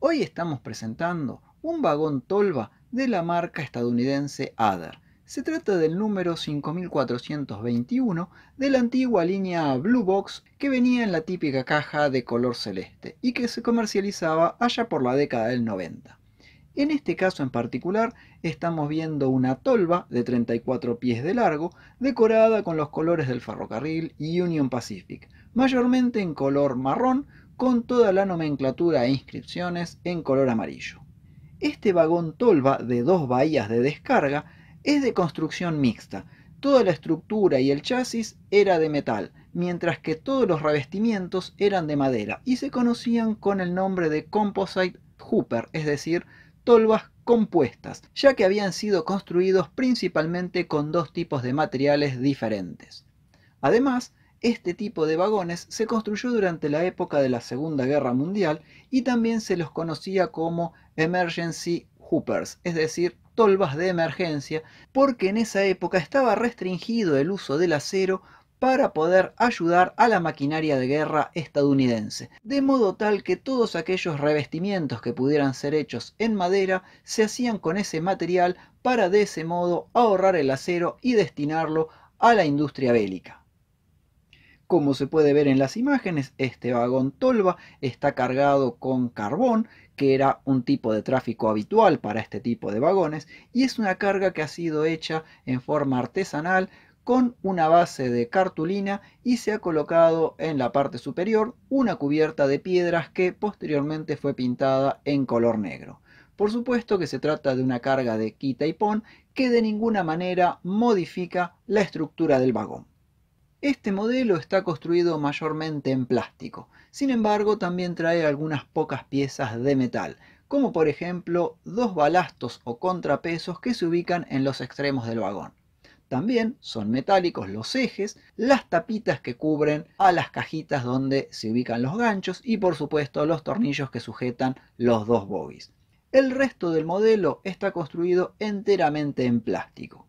Hoy estamos presentando un vagón Tolva de la marca estadounidense Adder. Se trata del número 5421 de la antigua línea Blue Box que venía en la típica caja de color celeste y que se comercializaba allá por la década del 90. En este caso en particular estamos viendo una tolva de 34 pies de largo decorada con los colores del ferrocarril y Union Pacific, mayormente en color marrón con toda la nomenclatura e inscripciones en color amarillo. Este vagón tolva de dos bahías de descarga es de construcción mixta. Toda la estructura y el chasis era de metal, mientras que todos los revestimientos eran de madera y se conocían con el nombre de Composite Hooper, es decir, tolvas compuestas, ya que habían sido construidos principalmente con dos tipos de materiales diferentes. Además, este tipo de vagones se construyó durante la época de la Segunda Guerra Mundial y también se los conocía como emergency hoopers, es decir, tolvas de emergencia, porque en esa época estaba restringido el uso del acero para poder ayudar a la maquinaria de guerra estadounidense, de modo tal que todos aquellos revestimientos que pudieran ser hechos en madera se hacían con ese material para de ese modo ahorrar el acero y destinarlo a la industria bélica. Como se puede ver en las imágenes, este vagón tolva está cargado con carbón, que era un tipo de tráfico habitual para este tipo de vagones, y es una carga que ha sido hecha en forma artesanal con una base de cartulina y se ha colocado en la parte superior una cubierta de piedras que posteriormente fue pintada en color negro. Por supuesto que se trata de una carga de quita y pon que de ninguna manera modifica la estructura del vagón. Este modelo está construido mayormente en plástico, sin embargo también trae algunas pocas piezas de metal, como por ejemplo dos balastos o contrapesos que se ubican en los extremos del vagón. También son metálicos los ejes, las tapitas que cubren a las cajitas donde se ubican los ganchos y por supuesto los tornillos que sujetan los dos bogies. El resto del modelo está construido enteramente en plástico.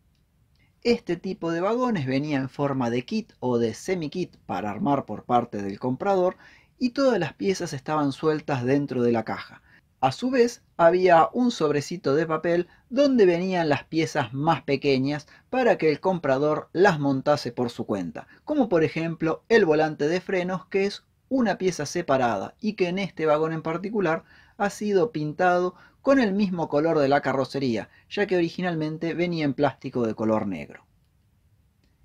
Este tipo de vagones venía en forma de kit o de semi-kit para armar por parte del comprador y todas las piezas estaban sueltas dentro de la caja. A su vez, había un sobrecito de papel donde venían las piezas más pequeñas para que el comprador las montase por su cuenta, como por ejemplo el volante de frenos que es una pieza separada y que en este vagón en particular ha sido pintado con el mismo color de la carrocería, ya que originalmente venía en plástico de color negro.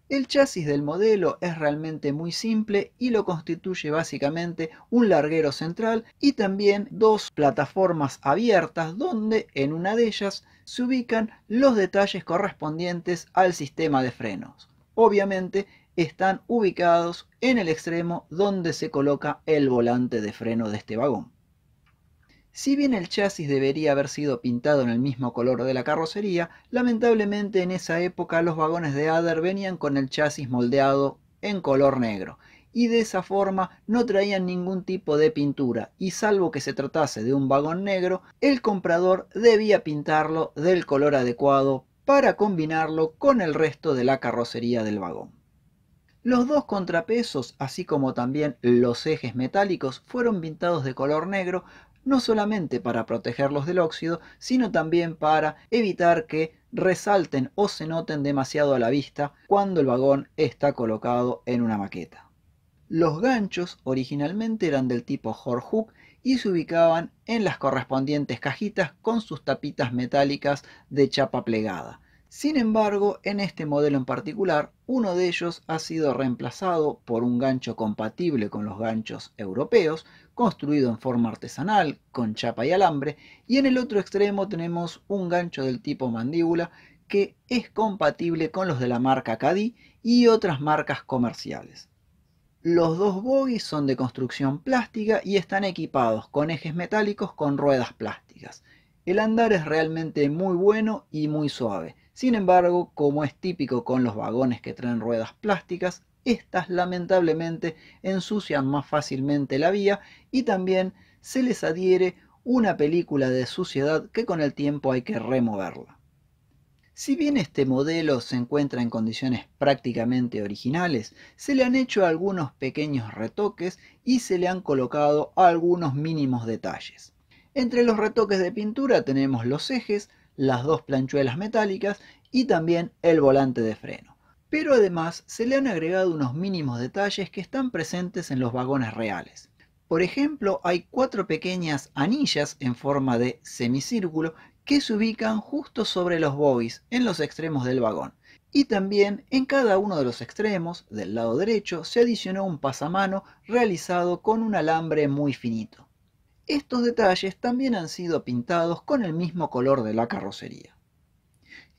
El chasis del modelo es realmente muy simple y lo constituye básicamente un larguero central y también dos plataformas abiertas donde en una de ellas se ubican los detalles correspondientes al sistema de frenos. Obviamente están ubicados en el extremo donde se coloca el volante de freno de este vagón. Si bien el chasis debería haber sido pintado en el mismo color de la carrocería, lamentablemente en esa época los vagones de Ader venían con el chasis moldeado en color negro y de esa forma no traían ningún tipo de pintura y salvo que se tratase de un vagón negro, el comprador debía pintarlo del color adecuado para combinarlo con el resto de la carrocería del vagón. Los dos contrapesos, así como también los ejes metálicos, fueron pintados de color negro no solamente para protegerlos del óxido, sino también para evitar que resalten o se noten demasiado a la vista cuando el vagón está colocado en una maqueta. Los ganchos originalmente eran del tipo Horhook y se ubicaban en las correspondientes cajitas con sus tapitas metálicas de chapa plegada, sin embargo, en este modelo en particular, uno de ellos ha sido reemplazado por un gancho compatible con los ganchos europeos, construido en forma artesanal, con chapa y alambre, y en el otro extremo tenemos un gancho del tipo mandíbula que es compatible con los de la marca Caddy y otras marcas comerciales. Los dos bogies son de construcción plástica y están equipados con ejes metálicos con ruedas plásticas. El andar es realmente muy bueno y muy suave sin embargo, como es típico con los vagones que traen ruedas plásticas, éstas lamentablemente ensucian más fácilmente la vía y también se les adhiere una película de suciedad que con el tiempo hay que removerla. Si bien este modelo se encuentra en condiciones prácticamente originales, se le han hecho algunos pequeños retoques y se le han colocado algunos mínimos detalles. Entre los retoques de pintura tenemos los ejes, las dos planchuelas metálicas y también el volante de freno. Pero además se le han agregado unos mínimos detalles que están presentes en los vagones reales. Por ejemplo, hay cuatro pequeñas anillas en forma de semicírculo que se ubican justo sobre los bobis en los extremos del vagón. Y también en cada uno de los extremos, del lado derecho, se adicionó un pasamano realizado con un alambre muy finito. Estos detalles también han sido pintados con el mismo color de la carrocería.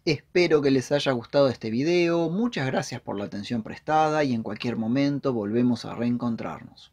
Espero que les haya gustado este video, muchas gracias por la atención prestada y en cualquier momento volvemos a reencontrarnos.